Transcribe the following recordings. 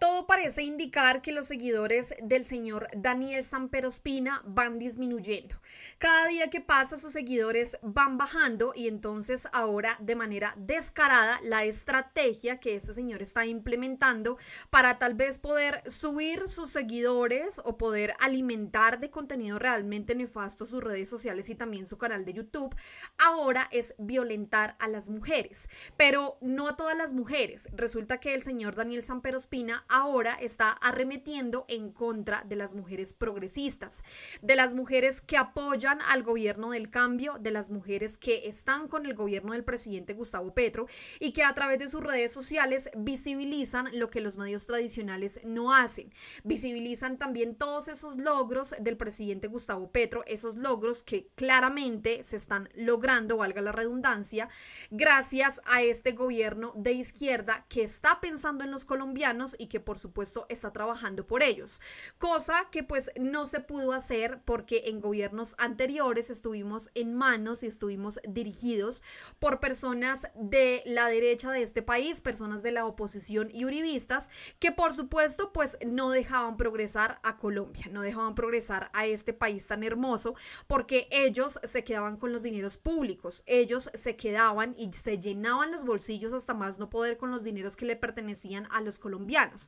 Todo parece indicar que los seguidores del señor Daniel Sanperospina van disminuyendo. Cada día que pasa sus seguidores van bajando y entonces ahora de manera descarada la estrategia que este señor está implementando para tal vez poder subir sus seguidores o poder alimentar de contenido realmente nefasto sus redes sociales y también su canal de YouTube, ahora es violentar a las mujeres. Pero no a todas las mujeres. Resulta que el señor Daniel Sanperospina ahora está arremetiendo en contra de las mujeres progresistas, de las mujeres que apoyan al gobierno del cambio, de las mujeres que están con el gobierno del presidente Gustavo Petro y que a través de sus redes sociales visibilizan lo que los medios tradicionales no hacen. Visibilizan también todos esos logros del presidente Gustavo Petro, esos logros que claramente se están logrando, valga la redundancia, gracias a este gobierno de izquierda que está pensando en los colombianos y que que por supuesto está trabajando por ellos, cosa que pues no se pudo hacer porque en gobiernos anteriores estuvimos en manos y estuvimos dirigidos por personas de la derecha de este país, personas de la oposición y uribistas, que por supuesto pues no dejaban progresar a Colombia, no dejaban progresar a este país tan hermoso, porque ellos se quedaban con los dineros públicos, ellos se quedaban y se llenaban los bolsillos hasta más no poder con los dineros que le pertenecían a los colombianos.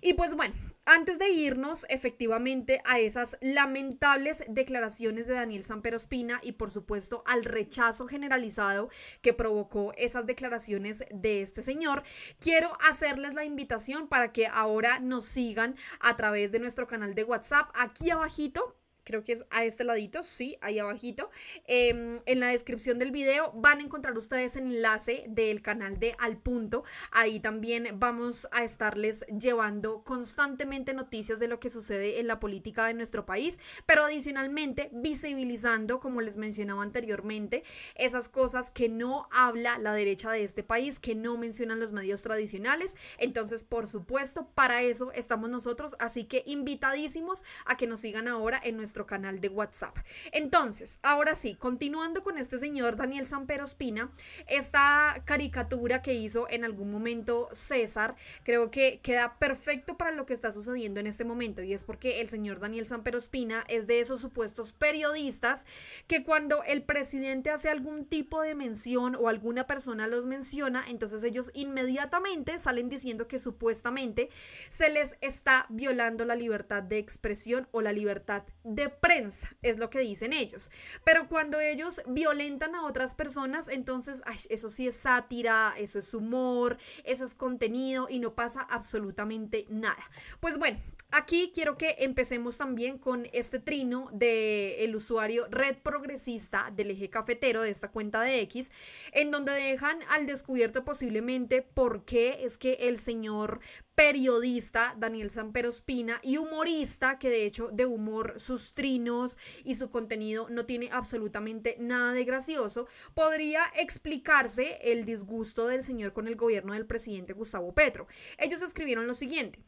Y pues bueno, antes de irnos efectivamente a esas lamentables declaraciones de Daniel Espina y por supuesto al rechazo generalizado que provocó esas declaraciones de este señor, quiero hacerles la invitación para que ahora nos sigan a través de nuestro canal de WhatsApp. Aquí abajito creo que es a este ladito, sí, ahí abajito. Em, en la descripción del video van a encontrar ustedes el enlace del canal de Al Punto. Ahí también vamos a estarles llevando constantemente noticias de lo que sucede en la política de nuestro país, pero adicionalmente visibilizando, como les mencionaba anteriormente, esas cosas que no habla la derecha de este país, que no mencionan los medios tradicionales. Entonces, por supuesto, para eso estamos nosotros, así que invitadísimos a que nos sigan ahora en nuestro canal de WhatsApp. Entonces, ahora sí, continuando con este señor Daniel Sampero Espina, esta caricatura que hizo en algún momento César, creo que queda perfecto para lo que está sucediendo en este momento y es porque el señor Daniel Sampero Espina es de esos supuestos periodistas que cuando el presidente hace algún tipo de mención o alguna persona los menciona, entonces ellos inmediatamente salen diciendo que supuestamente se les está violando la libertad de expresión o la libertad de prensa, es lo que dicen ellos. Pero cuando ellos violentan a otras personas, entonces eso sí es sátira, eso es humor, eso es contenido y no pasa absolutamente nada. Pues bueno, aquí quiero que empecemos también con este trino del el usuario Red Progresista del eje cafetero de esta cuenta de X, en donde dejan al descubierto posiblemente por qué es que el señor periodista Daniel Sampero Espina y humorista que de hecho de humor sus trinos y su contenido no tiene absolutamente nada de gracioso, podría explicarse el disgusto del señor con el gobierno del presidente Gustavo Petro. Ellos escribieron lo siguiente.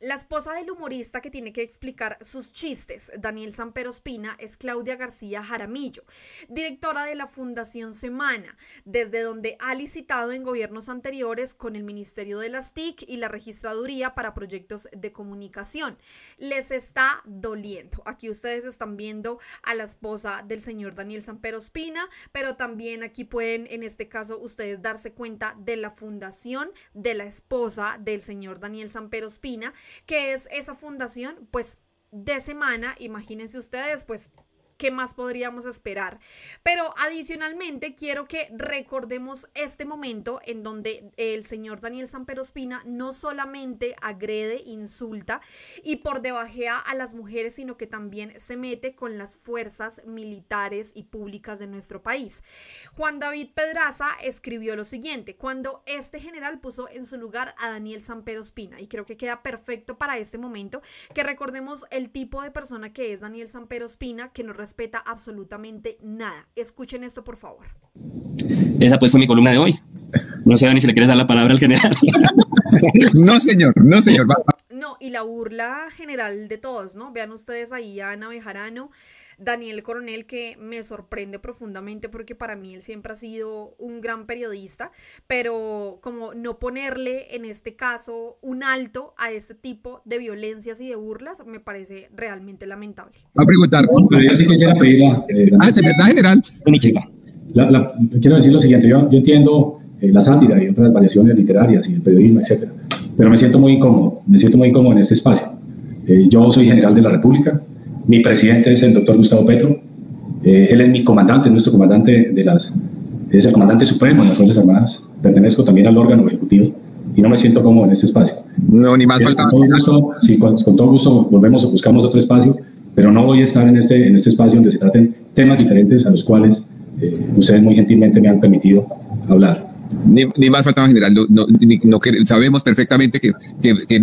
La esposa del humorista que tiene que explicar sus chistes, Daniel Sampero Espina, es Claudia García Jaramillo, directora de la Fundación Semana, desde donde ha licitado en gobiernos anteriores con el Ministerio de las TIC y la Registraduría para proyectos de comunicación. Les está doliendo. Aquí ustedes están viendo a la esposa del señor Daniel Sampero Espina, pero también aquí pueden, en este caso, ustedes darse cuenta de la fundación de la esposa del señor Daniel Sampero Espina que es esa fundación, pues de semana, imagínense ustedes, pues ¿qué más podríamos esperar? Pero adicionalmente quiero que recordemos este momento en donde el señor Daniel spina no solamente agrede, insulta y por debajea a las mujeres, sino que también se mete con las fuerzas militares y públicas de nuestro país. Juan David Pedraza escribió lo siguiente, cuando este general puso en su lugar a Daniel spina y creo que queda perfecto para este momento, que recordemos el tipo de persona que es Daniel spina que nos respeta absolutamente nada. Escuchen esto, por favor. Esa pues fue mi columna de hoy. No sé, Dani, si le quieres dar la palabra al general. no, señor, no, señor. No, y la burla general de todos, ¿no? Vean ustedes ahí a Ana Bejarano, Daniel Coronel, que me sorprende profundamente porque para mí él siempre ha sido un gran periodista, pero como no ponerle en este caso un alto a este tipo de violencias y de burlas me parece realmente lamentable. Va a preguntar. pero yo sí quisiera pedir la, eh, ah, verdad, general? La, quiero decir lo siguiente, yo, entiendo eh, la sátira y otras variaciones literarias y el periodismo, etcétera pero me siento muy incómodo, me siento muy incómodo en este espacio. Eh, yo soy general de la República, mi presidente es el doctor Gustavo Petro, eh, él es mi comandante, es nuestro comandante de las, es el comandante supremo de las Fuerzas Armadas, pertenezco también al órgano ejecutivo y no me siento cómodo en este espacio. No, ni más eh, falta. Con todo con, todo gusto volvemos o buscamos otro espacio, pero no voy a estar en este, en este espacio donde se traten temas diferentes a los cuales ustedes muy gentilmente me han permitido hablar. Ni, más faltaba general. No, sabemos perfectamente que,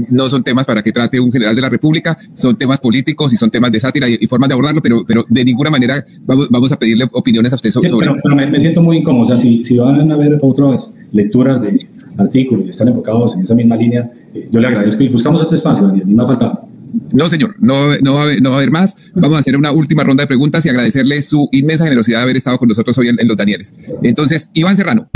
no son temas para que trate un general de la República, son temas políticos y son temas de sátira y, formas de abordarlo, pero, pero de ninguna manera vamos, a pedirle opiniones a usted sobre. Sí, pero, me, siento muy incómodo. O sea, si, van a ver otras lecturas de artículos que están enfocados en esa misma línea, eh, yo le agradezco y buscamos otro espacio, Daniel, ni más faltaba. No, señor, no, no, va a haber, no va a haber más. Vamos a hacer una última ronda de preguntas y agradecerle su inmensa generosidad de haber estado con nosotros hoy en Los Danieles. Entonces, Iván Serrano.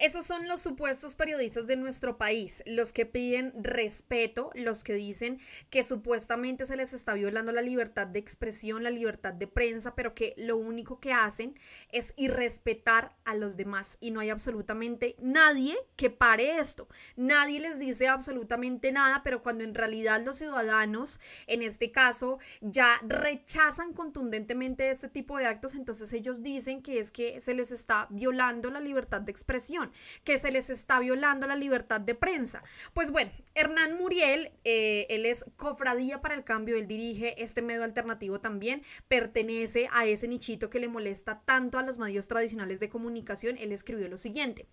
Esos son los supuestos periodistas de nuestro país, los que piden respeto, los que dicen que supuestamente se les está violando la libertad de expresión, la libertad de prensa, pero que lo único que hacen es irrespetar a los demás y no hay absolutamente nadie que pare esto. Nadie les dice absolutamente nada, pero cuando en realidad los ciudadanos, en este caso, ya rechazan contundentemente este tipo de actos, entonces ellos dicen que es que se les está violando la libertad de expresión que se les está violando la libertad de prensa. Pues bueno, Hernán Muriel, eh, él es Cofradía para el Cambio, él dirige este medio alternativo también, pertenece a ese nichito que le molesta tanto a los medios tradicionales de comunicación, él escribió lo siguiente,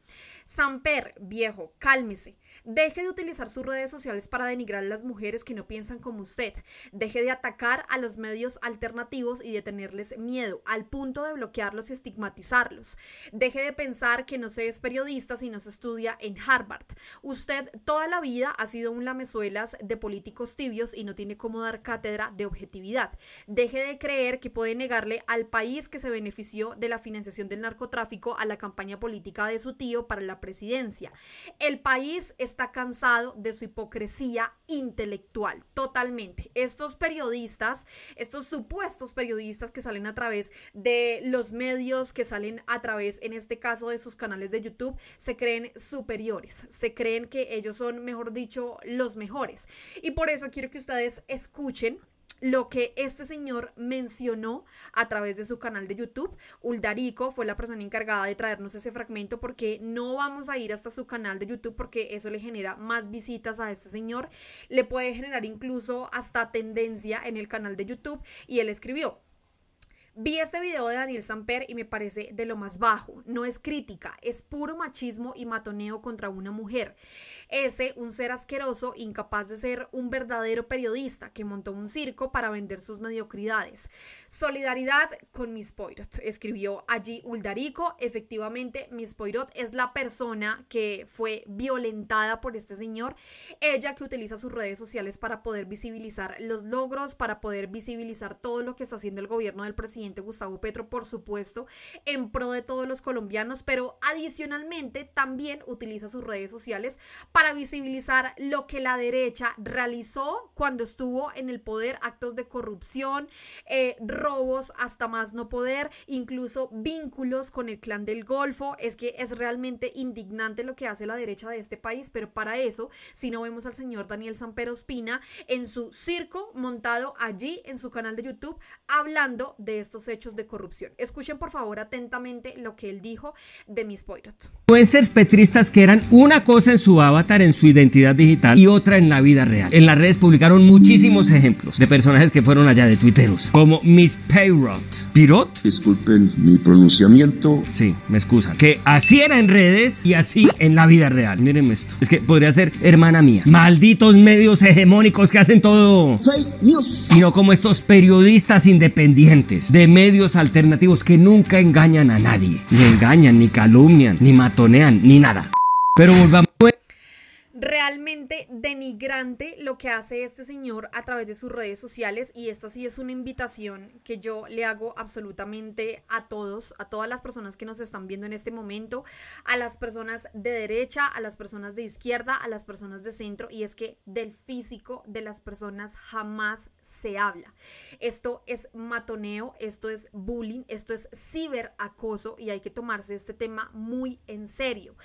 Samper, viejo, cálmese, deje de utilizar sus redes sociales para denigrar a las mujeres que no piensan como usted, deje de atacar a los medios alternativos y de tenerles miedo, al punto de bloquearlos y estigmatizarlos, deje de pensar que no se es periodista, y y se estudia en Harvard. Usted toda la vida ha sido un lamezuelas de políticos tibios y no tiene cómo dar cátedra de objetividad. Deje de creer que puede negarle al país que se benefició de la financiación del narcotráfico a la campaña política de su tío para la presidencia. El país está cansado de su hipocresía intelectual, totalmente. Estos periodistas, estos supuestos periodistas que salen a través de los medios, que salen a través, en este caso, de sus canales de YouTube, se creen superiores, se creen que ellos son, mejor dicho, los mejores. Y por eso quiero que ustedes escuchen lo que este señor mencionó a través de su canal de YouTube. Uldarico fue la persona encargada de traernos ese fragmento porque no vamos a ir hasta su canal de YouTube porque eso le genera más visitas a este señor. Le puede generar incluso hasta tendencia en el canal de YouTube y él escribió. Vi este video de Daniel Samper y me parece de lo más bajo. No es crítica, es puro machismo y matoneo contra una mujer. Ese, un ser asqueroso, incapaz de ser un verdadero periodista que montó un circo para vender sus mediocridades. Solidaridad con Miss Poirot, escribió allí Uldarico. Efectivamente, Miss Poirot es la persona que fue violentada por este señor. Ella que utiliza sus redes sociales para poder visibilizar los logros, para poder visibilizar todo lo que está haciendo el gobierno del presidente Gustavo Petro, por supuesto, en pro de todos los colombianos, pero adicionalmente también utiliza sus redes sociales para visibilizar lo que la derecha realizó cuando estuvo en el poder, actos de corrupción, eh, robos hasta más no poder, incluso vínculos con el clan del Golfo. Es que es realmente indignante lo que hace la derecha de este país, pero para eso, si no vemos al señor Daniel Sampero Espina en su circo montado allí en su canal de YouTube hablando de esto hechos de corrupción. Escuchen por favor atentamente lo que él dijo de Miss Poirot. ser petristas que eran una cosa en su avatar, en su identidad digital y otra en la vida real. En las redes publicaron muchísimos ejemplos de personajes que fueron allá de tuiteros, como Miss Poirot. ¿Pirot? Disculpen mi pronunciamiento. Sí, me excusan. Que así era en redes y así en la vida real. Mírenme esto. Es que podría ser hermana mía. Malditos medios hegemónicos que hacen todo. Fake news. Y no como estos periodistas independientes de medios alternativos que nunca engañan a nadie. Ni engañan, ni calumnian, ni matonean, ni nada. Pero realmente denigrante lo que hace este señor a través de sus redes sociales y esta sí es una invitación que yo le hago absolutamente a todos, a todas las personas que nos están viendo en este momento, a las personas de derecha, a las personas de izquierda, a las personas de centro y es que del físico de las personas jamás se habla. Esto es matoneo, esto es bullying, esto es ciberacoso y hay que tomarse este tema muy en serio.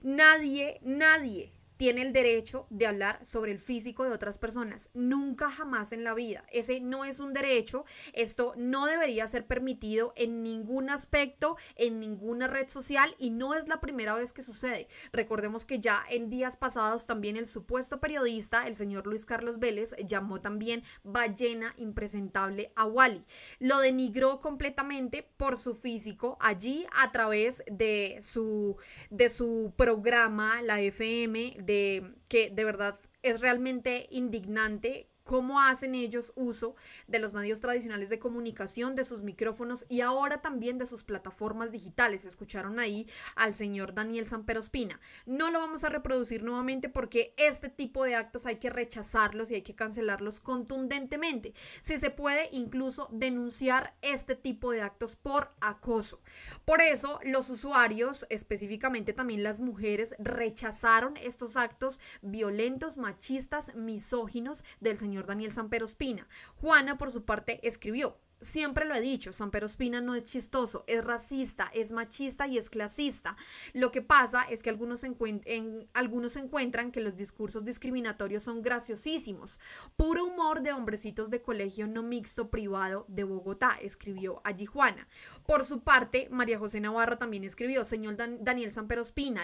Nadie, nadie tiene el derecho de hablar sobre el físico de otras personas. Nunca jamás en la vida. Ese no es un derecho. Esto no debería ser permitido en ningún aspecto, en ninguna red social y no es la primera vez que sucede. Recordemos que ya en días pasados también el supuesto periodista, el señor Luis Carlos Vélez, llamó también ballena impresentable a Wally. Lo denigró completamente por su físico allí a través de su, de su programa, la FM de que de verdad es realmente indignante cómo hacen ellos uso de los medios tradicionales de comunicación, de sus micrófonos y ahora también de sus plataformas digitales. Escucharon ahí al señor Daniel Sanperospina. No lo vamos a reproducir nuevamente porque este tipo de actos hay que rechazarlos y hay que cancelarlos contundentemente. Si se puede, incluso denunciar este tipo de actos por acoso. Por eso, los usuarios, específicamente también las mujeres, rechazaron estos actos violentos, machistas, misóginos del señor Daniel Sampero Espina. Juana, por su parte, escribió, Siempre lo he dicho, San Perospina no es chistoso, es racista, es machista y es clasista. Lo que pasa es que algunos, algunos encuentran que los discursos discriminatorios son graciosísimos. Puro humor de hombrecitos de colegio no mixto privado de Bogotá, escribió a Por su parte, María José Navarro también escribió, señor Daniel San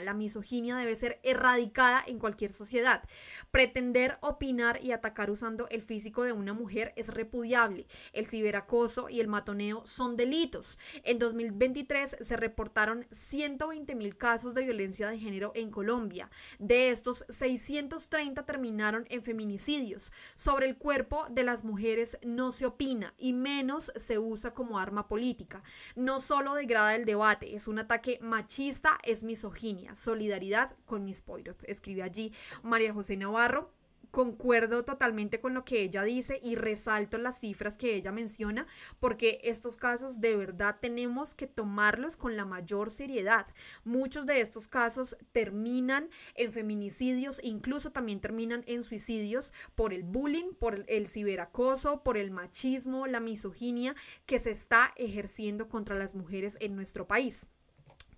la misoginia debe ser erradicada en cualquier sociedad. Pretender opinar y atacar usando el físico de una mujer es repudiable. El ciberacoso y el matoneo son delitos. En 2023 se reportaron 120 mil casos de violencia de género en Colombia. De estos, 630 terminaron en feminicidios. Sobre el cuerpo de las mujeres no se opina y menos se usa como arma política. No solo degrada el debate, es un ataque machista, es misoginia. Solidaridad con mis poiros. Escribe allí María José Navarro concuerdo totalmente con lo que ella dice y resalto las cifras que ella menciona porque estos casos de verdad tenemos que tomarlos con la mayor seriedad. Muchos de estos casos terminan en feminicidios, incluso también terminan en suicidios por el bullying, por el ciberacoso, por el machismo, la misoginia que se está ejerciendo contra las mujeres en nuestro país.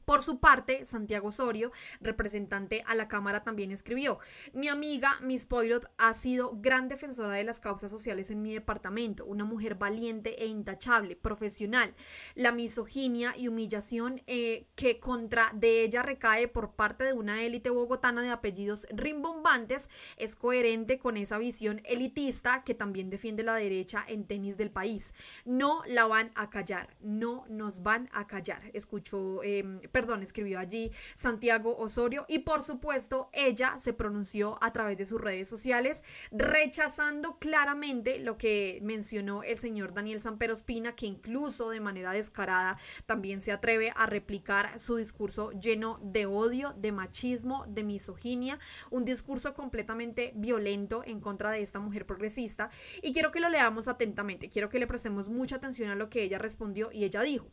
Por su parte, Santiago Osorio, representante a la Cámara, también escribió, mi amiga Miss Poirot ha sido gran defensora de las causas sociales en mi departamento, una mujer valiente e intachable, profesional. La misoginia y humillación eh, que contra de ella recae por parte de una élite bogotana de apellidos rimbombantes es coherente con esa visión elitista que también defiende la derecha en tenis del país. No la van a callar, no nos van a callar, escuchó. Eh, perdón, escribió allí Santiago Osorio y por supuesto ella se pronunció a través de sus redes sociales rechazando claramente lo que mencionó el señor Daniel Pina que incluso de manera descarada también se atreve a replicar su discurso lleno de odio, de machismo, de misoginia, un discurso completamente violento en contra de esta mujer progresista y quiero que lo leamos atentamente, quiero que le prestemos mucha atención a lo que ella respondió y ella dijo.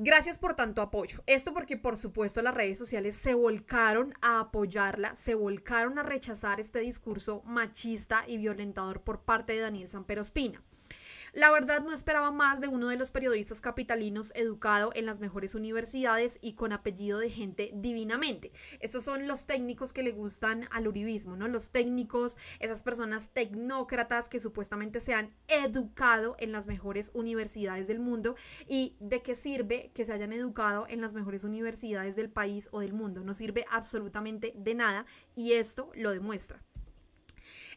Gracias por tanto apoyo. Esto porque por supuesto las redes sociales se volcaron a apoyarla, se volcaron a rechazar este discurso machista y violentador por parte de Daniel Sanperospina. La verdad no esperaba más de uno de los periodistas capitalinos educado en las mejores universidades y con apellido de gente divinamente. Estos son los técnicos que le gustan al uribismo, ¿no? Los técnicos, esas personas tecnócratas que supuestamente se han educado en las mejores universidades del mundo y de qué sirve que se hayan educado en las mejores universidades del país o del mundo. No sirve absolutamente de nada y esto lo demuestra.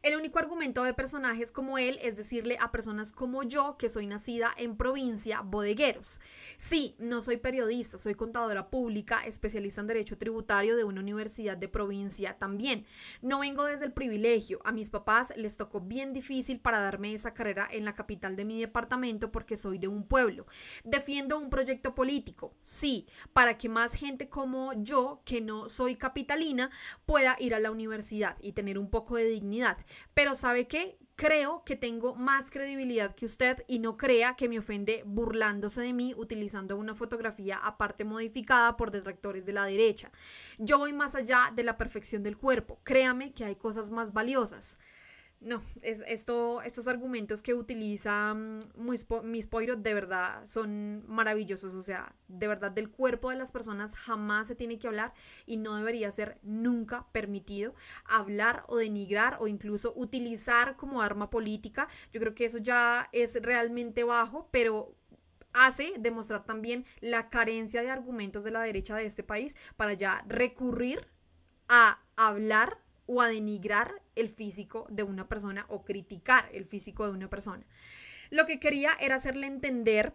El único argumento de personajes como él es decirle a personas como yo, que soy nacida en provincia, bodegueros. Sí, no soy periodista, soy contadora pública, especialista en derecho tributario de una universidad de provincia también. No vengo desde el privilegio. A mis papás les tocó bien difícil para darme esa carrera en la capital de mi departamento porque soy de un pueblo. Defiendo un proyecto político, sí, para que más gente como yo, que no soy capitalina, pueda ir a la universidad y tener un poco de dignidad. Pero ¿sabe qué? Creo que tengo más credibilidad que usted y no crea que me ofende burlándose de mí utilizando una fotografía aparte modificada por detractores de la derecha. Yo voy más allá de la perfección del cuerpo. Créame que hay cosas más valiosas. No, es, esto, estos argumentos que utiliza mis mm, Mispoiro de verdad son maravillosos. O sea, de verdad del cuerpo de las personas jamás se tiene que hablar y no debería ser nunca permitido hablar o denigrar o incluso utilizar como arma política. Yo creo que eso ya es realmente bajo, pero hace demostrar también la carencia de argumentos de la derecha de este país para ya recurrir a hablar o a denigrar el físico de una persona o criticar el físico de una persona. Lo que quería era hacerle entender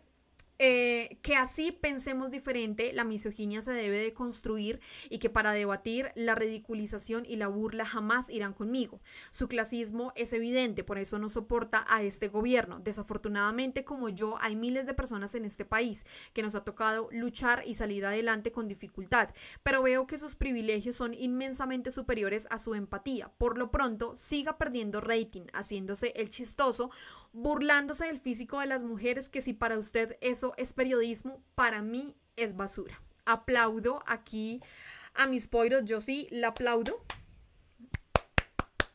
eh, que así pensemos diferente, la misoginia se debe de construir y que para debatir la ridiculización y la burla jamás irán conmigo. Su clasismo es evidente, por eso no soporta a este gobierno. Desafortunadamente, como yo, hay miles de personas en este país que nos ha tocado luchar y salir adelante con dificultad, pero veo que sus privilegios son inmensamente superiores a su empatía. Por lo pronto, siga perdiendo rating, haciéndose el chistoso, burlándose del físico de las mujeres que si para usted eso es periodismo, para mí es basura. Aplaudo aquí a mis poiros, yo sí la aplaudo.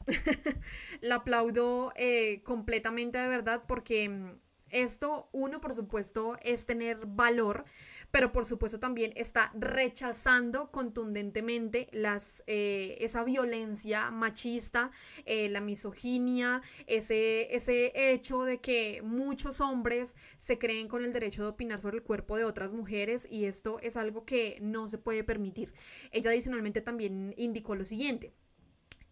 la aplaudo eh, completamente de verdad porque mm, esto, uno, por supuesto, es tener valor, pero por supuesto también está rechazando contundentemente las, eh, esa violencia machista, eh, la misoginia, ese, ese hecho de que muchos hombres se creen con el derecho de opinar sobre el cuerpo de otras mujeres y esto es algo que no se puede permitir. Ella adicionalmente también indicó lo siguiente.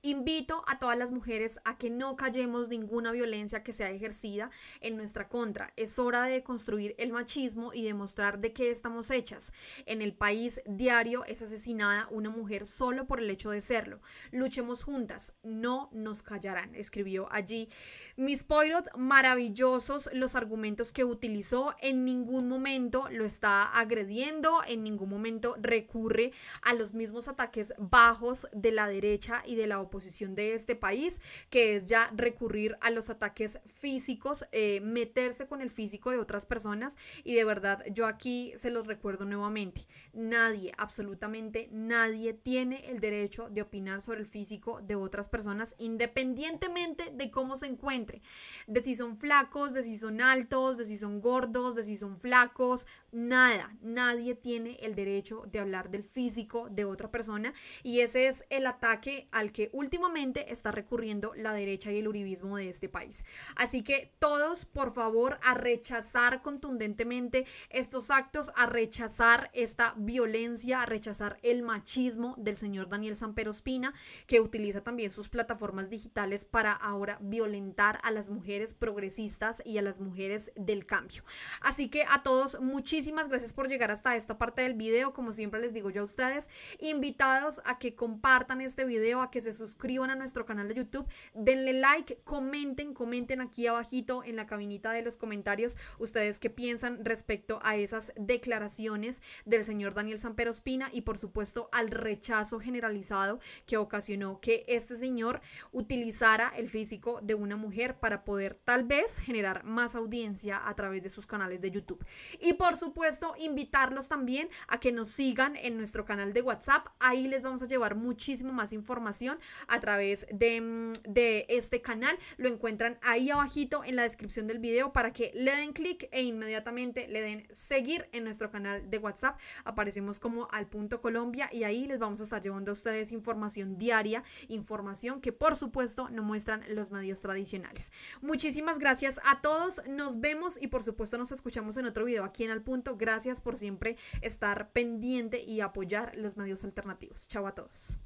Invito a todas las mujeres a que no callemos ninguna violencia que sea ejercida en nuestra contra. Es hora de construir el machismo y demostrar de qué estamos hechas. En el país diario es asesinada una mujer solo por el hecho de serlo. Luchemos juntas, no nos callarán, escribió allí Miss Poirot. Maravillosos los argumentos que utilizó. En ningún momento lo está agrediendo, en ningún momento recurre a los mismos ataques bajos de la derecha y de la oposición posición de este país, que es ya recurrir a los ataques físicos, eh, meterse con el físico de otras personas. Y de verdad, yo aquí se los recuerdo nuevamente, nadie, absolutamente nadie tiene el derecho de opinar sobre el físico de otras personas, independientemente de cómo se encuentre, de si son flacos, de si son altos, de si son gordos, de si son flacos, nada, nadie tiene el derecho de hablar del físico de otra persona y ese es el ataque al que últimamente está recurriendo la derecha y el uribismo de este país. Así que todos, por favor, a rechazar contundentemente estos actos, a rechazar esta violencia, a rechazar el machismo del señor Daniel Samperospina, que utiliza también sus plataformas digitales para ahora violentar a las mujeres progresistas y a las mujeres del cambio. Así que a todos, muchísimas gracias por llegar hasta esta parte del video. Como siempre les digo yo a ustedes, invitados a que compartan este video, a que se suscriban suscriban a nuestro canal de YouTube, denle like, comenten, comenten aquí abajito en la cabinita de los comentarios ustedes qué piensan respecto a esas declaraciones del señor Daniel Espina y por supuesto al rechazo generalizado que ocasionó que este señor utilizara el físico de una mujer para poder tal vez generar más audiencia a través de sus canales de YouTube. Y por supuesto, invitarlos también a que nos sigan en nuestro canal de WhatsApp. Ahí les vamos a llevar muchísimo más información a través mm, de, este canal. Lo encuentran ahí abajito en la descripción del video para que le den clic e inmediatamente le den seguir en nuestro canal de WhatsApp. Aparecemos como al punto Colombia y ahí les vamos a estar llevando a ustedes información diaria, información que por supuesto no muestran los medios tradicionales. Muchísimas gracias a todos, nos vemos y por supuesto nos escuchamos en otro video aquí en Al Punto. Gracias por siempre estar pendiente y apoyar los medios alternativos. Chao a todos.